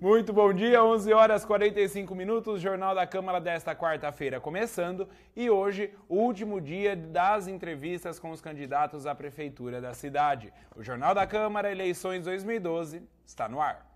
Muito bom dia, 11 horas 45 minutos, Jornal da Câmara desta quarta-feira começando e hoje, último dia das entrevistas com os candidatos à prefeitura da cidade. O Jornal da Câmara Eleições 2012 está no ar.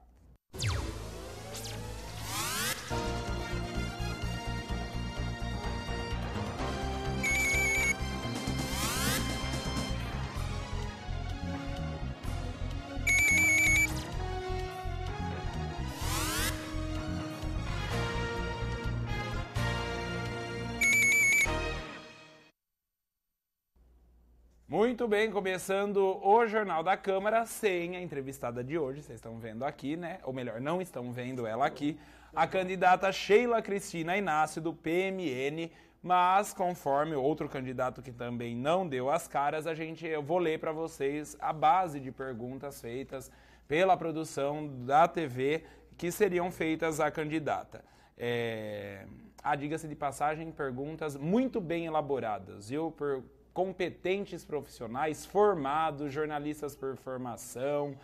Muito bem, começando o Jornal da Câmara sem a entrevistada de hoje. Vocês estão vendo aqui, né? Ou melhor, não estão vendo ela aqui. A candidata Sheila Cristina Inácio, do PMN. Mas, conforme outro candidato que também não deu as caras, a gente, eu vou ler para vocês a base de perguntas feitas pela produção da TV que seriam feitas à candidata. É... Ah, diga-se de passagem, perguntas muito bem elaboradas, viu? Por competentes profissionais, formados, jornalistas por formação,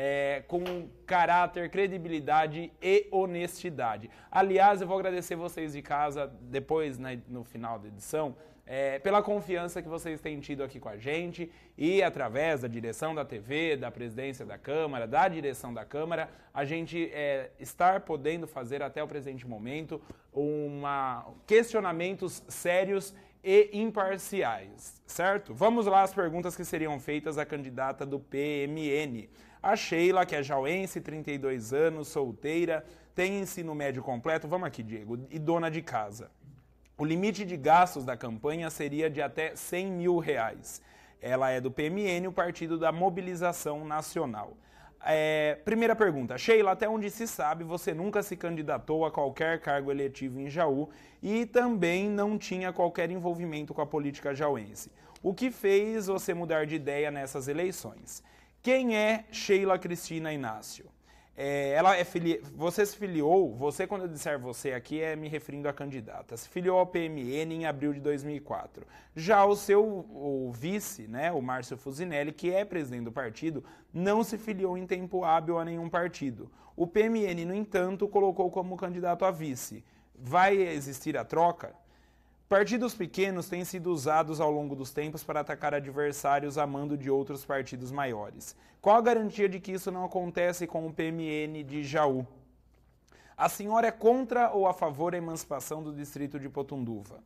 é, com caráter, credibilidade e honestidade. Aliás, eu vou agradecer vocês de casa, depois, né, no final da edição, é, pela confiança que vocês têm tido aqui com a gente e através da direção da TV, da presidência da Câmara, da direção da Câmara, a gente é, estar podendo fazer até o presente momento uma, questionamentos sérios e imparciais, certo? Vamos lá as perguntas que seriam feitas à candidata do PMN. A Sheila, que é jauense, 32 anos, solteira, tem ensino médio completo, vamos aqui, Diego, e dona de casa. O limite de gastos da campanha seria de até 100 mil reais. Ela é do PMN, o Partido da Mobilização Nacional. É, primeira pergunta, Sheila, até onde se sabe, você nunca se candidatou a qualquer cargo eletivo em Jaú e também não tinha qualquer envolvimento com a política jauense. O que fez você mudar de ideia nessas eleições? Quem é Sheila Cristina Inácio? É, ela é fili... Você se filiou, você, quando eu disser você aqui, é me referindo à candidata. Se filiou ao PMN em abril de 2004. Já o seu o vice, né, o Márcio Fusinelli, que é presidente do partido, não se filiou em tempo hábil a nenhum partido. O PMN, no entanto, colocou como candidato a vice. Vai existir a troca? Partidos pequenos têm sido usados ao longo dos tempos para atacar adversários a mando de outros partidos maiores. Qual a garantia de que isso não acontece com o PMN de Jaú? A senhora é contra ou a favor da emancipação do distrito de Potunduva?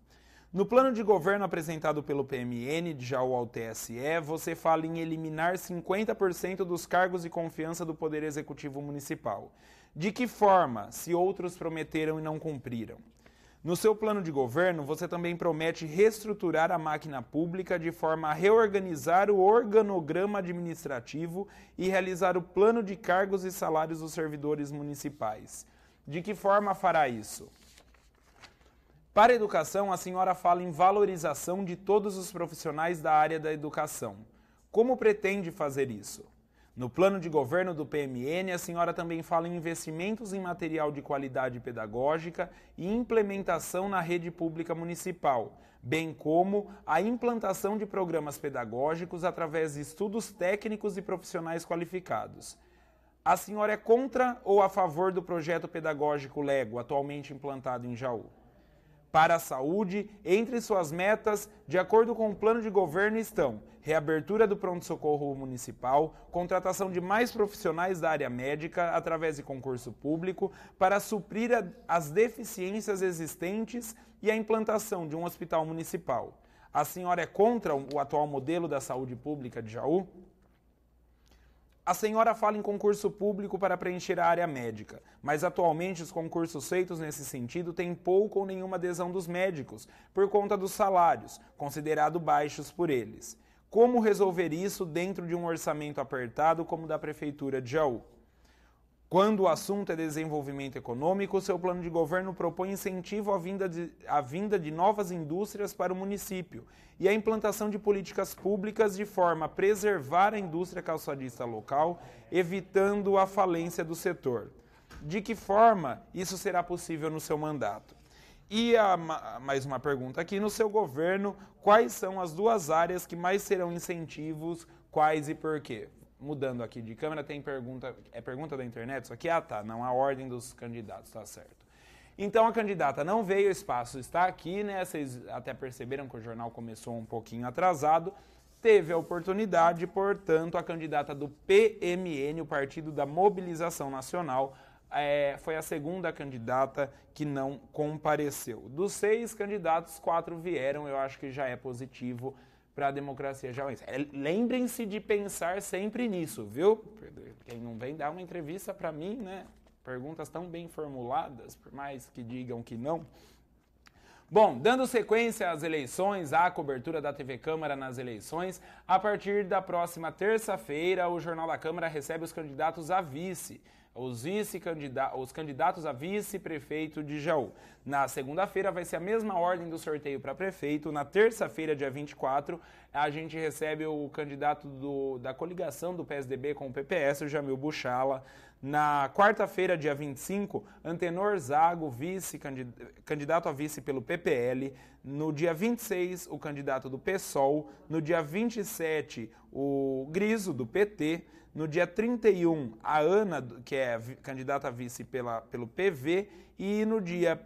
No plano de governo apresentado pelo PMN de Jaú ao TSE, você fala em eliminar 50% dos cargos de confiança do Poder Executivo Municipal. De que forma, se outros prometeram e não cumpriram? No seu plano de governo, você também promete reestruturar a máquina pública de forma a reorganizar o organograma administrativo e realizar o plano de cargos e salários dos servidores municipais. De que forma fará isso? Para a educação, a senhora fala em valorização de todos os profissionais da área da educação. Como pretende fazer isso? No plano de governo do PMN, a senhora também fala em investimentos em material de qualidade pedagógica e implementação na rede pública municipal, bem como a implantação de programas pedagógicos através de estudos técnicos e profissionais qualificados. A senhora é contra ou a favor do projeto pedagógico Lego, atualmente implantado em Jaú? Para a saúde, entre suas metas, de acordo com o plano de governo, estão reabertura do pronto-socorro municipal, contratação de mais profissionais da área médica através de concurso público para suprir a, as deficiências existentes e a implantação de um hospital municipal. A senhora é contra o atual modelo da saúde pública de Jaú? A senhora fala em concurso público para preencher a área médica, mas atualmente os concursos feitos nesse sentido têm pouco ou nenhuma adesão dos médicos, por conta dos salários, considerados baixos por eles. Como resolver isso dentro de um orçamento apertado como o da Prefeitura de Jaú? Quando o assunto é desenvolvimento econômico, seu plano de governo propõe incentivo à vinda de, à vinda de novas indústrias para o município e a implantação de políticas públicas de forma a preservar a indústria calçadista local, evitando a falência do setor. De que forma isso será possível no seu mandato? E a, mais uma pergunta aqui: no seu governo, quais são as duas áreas que mais serão incentivos, quais e por quê? mudando aqui de câmera, tem pergunta, é pergunta da internet, só que, ah tá, não há ordem dos candidatos, tá certo. Então a candidata não veio, o espaço está aqui, né? Vocês até perceberam que o jornal começou um pouquinho atrasado. Teve a oportunidade, portanto, a candidata do PMN, o Partido da Mobilização Nacional, é, foi a segunda candidata que não compareceu. Dos seis candidatos, quatro vieram, eu acho que já é positivo para a democracia jauense. É, lembrem-se de pensar sempre nisso, viu? Quem não vem dar uma entrevista para mim, né? Perguntas tão bem formuladas, por mais que digam que não. Bom, dando sequência às eleições, à cobertura da TV Câmara nas eleições, a partir da próxima terça-feira, o Jornal da Câmara recebe os candidatos a vice os, vice -candidatos, os candidatos a vice-prefeito de Jaú. Na segunda-feira vai ser a mesma ordem do sorteio para prefeito. Na terça-feira, dia 24, a gente recebe o candidato do, da coligação do PSDB com o PPS, o Jamil Buchala. Na quarta-feira, dia 25, Antenor Zago, vice, candidato a vice pelo PPL. No dia 26, o candidato do PSOL. No dia 27, o Griso, do PT. No dia 31, a Ana, que é candidata a vice pela, pelo PV, e no dia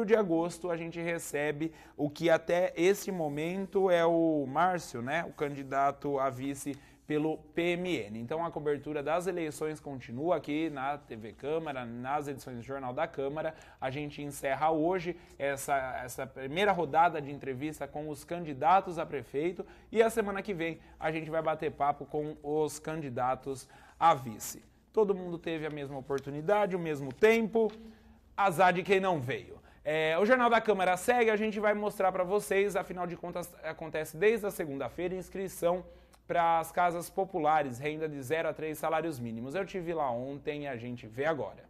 1 de agosto a gente recebe o que até esse momento é o Márcio, né? O candidato a vice pelo PMN. Então a cobertura das eleições continua aqui na TV Câmara, nas edições do Jornal da Câmara. A gente encerra hoje essa, essa primeira rodada de entrevista com os candidatos a prefeito e a semana que vem a gente vai bater papo com os candidatos a vice. Todo mundo teve a mesma oportunidade, o mesmo tempo. Azar de quem não veio. É, o Jornal da Câmara segue, a gente vai mostrar para vocês, afinal de contas acontece desde a segunda-feira, inscrição para as casas populares, renda de 0 a 3 salários mínimos. Eu tive lá ontem e a gente vê agora.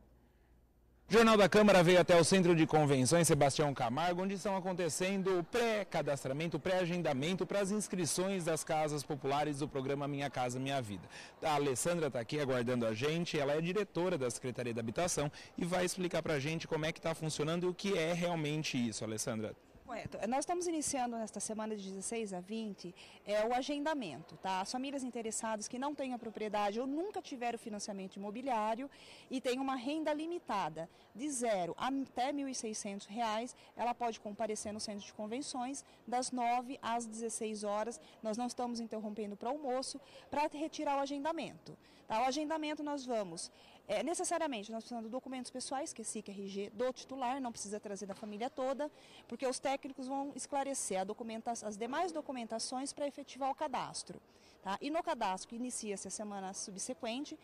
O Jornal da Câmara veio até o Centro de Convenções Sebastião Camargo, onde estão acontecendo o pré-cadastramento, pré-agendamento para as inscrições das casas populares do programa Minha Casa Minha Vida. A Alessandra está aqui aguardando a gente, ela é diretora da Secretaria da Habitação e vai explicar para a gente como é que está funcionando e o que é realmente isso, Alessandra. Correto. Nós estamos iniciando nesta semana de 16 a 20 é, o agendamento, tá? As famílias interessadas que não têm a propriedade ou nunca tiveram financiamento imobiliário e têm uma renda limitada de zero até R$ 1.600, ela pode comparecer no centro de convenções das 9 às 16 horas. Nós não estamos interrompendo para almoço para retirar o agendamento. Tá? O agendamento nós vamos é, necessariamente, nós precisamos de documentos pessoais, que é SIC, RG, do titular, não precisa trazer da família toda, porque os técnicos vão esclarecer a documenta as demais documentações para efetivar o cadastro. Tá? E no cadastro, que inicia-se a semana subsequente,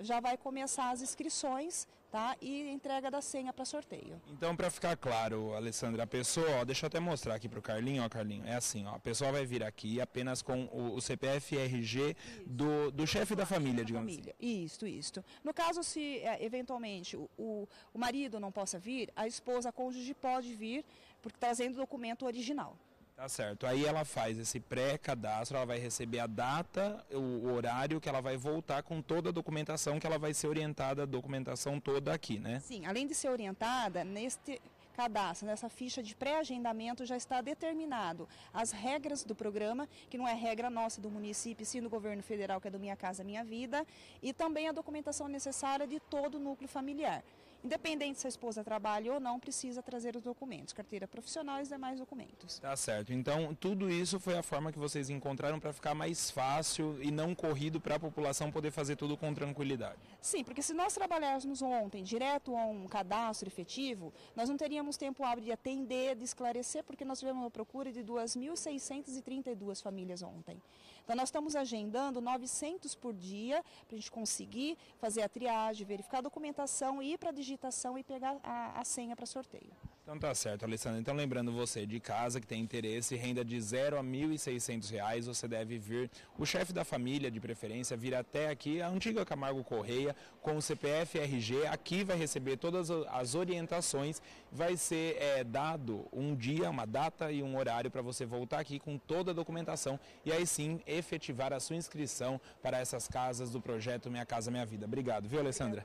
já vai começar as inscrições tá? E entrega da senha para sorteio. Então, para ficar claro, Alessandra, a pessoa, ó, deixa eu até mostrar aqui para o Carlinho, ó, Carlinho, é assim, ó, a pessoa vai vir aqui apenas com o, o CPF RG isso. do, do chefe da família, digamos assim. família. assim. Isso, isso. No caso, se é, eventualmente o, o, o marido não possa vir, a esposa, a cônjuge pode vir, porque trazendo o documento original. Tá certo. Aí ela faz esse pré-cadastro, ela vai receber a data, o horário que ela vai voltar com toda a documentação, que ela vai ser orientada a documentação toda aqui, né? Sim, além de ser orientada, neste cadastro, nessa ficha de pré-agendamento já está determinado as regras do programa, que não é regra nossa do município, sim do governo federal, que é do Minha Casa Minha Vida, e também a documentação necessária de todo o núcleo familiar. Independente se a esposa trabalha ou não, precisa trazer os documentos, carteira profissional e demais documentos. Tá certo. Então, tudo isso foi a forma que vocês encontraram para ficar mais fácil e não corrido para a população poder fazer tudo com tranquilidade. Sim, porque se nós trabalhássemos ontem direto a um cadastro efetivo, nós não teríamos tempo hábil de atender, de esclarecer, porque nós tivemos uma procura de 2.632 famílias ontem. Então, nós estamos agendando 900 por dia para a gente conseguir fazer a triagem, verificar a documentação e ir para a digital digitação e pegar a, a senha para sorteio. Então tá certo, Alessandra. Então lembrando você de casa que tem interesse, renda de 0 a R$ 1.600, você deve vir, o chefe da família de preferência, vir até aqui, a antiga Camargo Correia, com o CPF RG, aqui vai receber todas as orientações, vai ser é, dado um dia, uma data e um horário para você voltar aqui com toda a documentação e aí sim efetivar a sua inscrição para essas casas do projeto Minha Casa Minha Vida. Obrigado, viu Alessandra?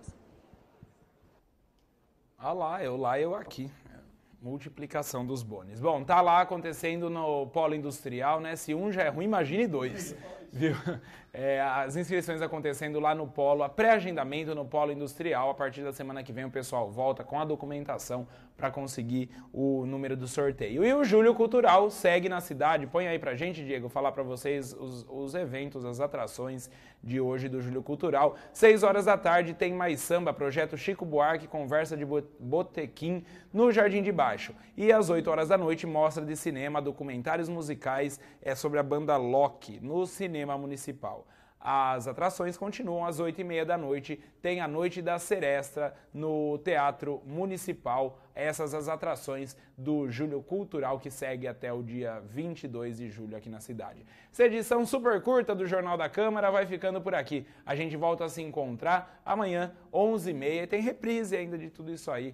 Ah lá, eu lá, eu aqui. Multiplicação dos bônus. Bom, tá lá acontecendo no polo industrial, né? Se um já é ruim, imagine dois. Viu? É, as inscrições acontecendo lá no polo, a pré-agendamento no polo industrial. A partir da semana que vem o pessoal volta com a documentação para conseguir o número do sorteio. E o Júlio Cultural segue na cidade. Põe aí pra gente, Diego, falar para vocês os, os eventos, as atrações de hoje do Júlio Cultural. Seis horas da tarde tem mais samba, projeto Chico Buarque, conversa de botequim no Jardim de Baixo. E às 8 horas da noite, mostra de cinema, documentários musicais é sobre a banda Loki no cinema Cinema Municipal. As atrações continuam às 8h30 da noite. Tem a Noite da Serestra no Teatro Municipal. Essas as atrações do Julho Cultural que segue até o dia 22 de julho aqui na cidade. Essa edição super curta do Jornal da Câmara vai ficando por aqui. A gente volta a se encontrar amanhã, 11h30. Tem reprise ainda de tudo isso aí,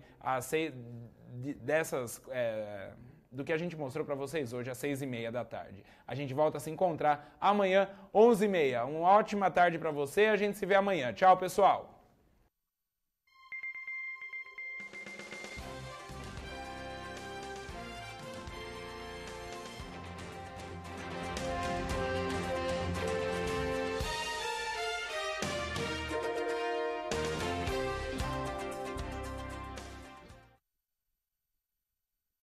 dessas... É do que a gente mostrou para vocês hoje às seis e meia da tarde. A gente volta a se encontrar amanhã, onze e meia. Uma ótima tarde para você. A gente se vê amanhã. Tchau, pessoal.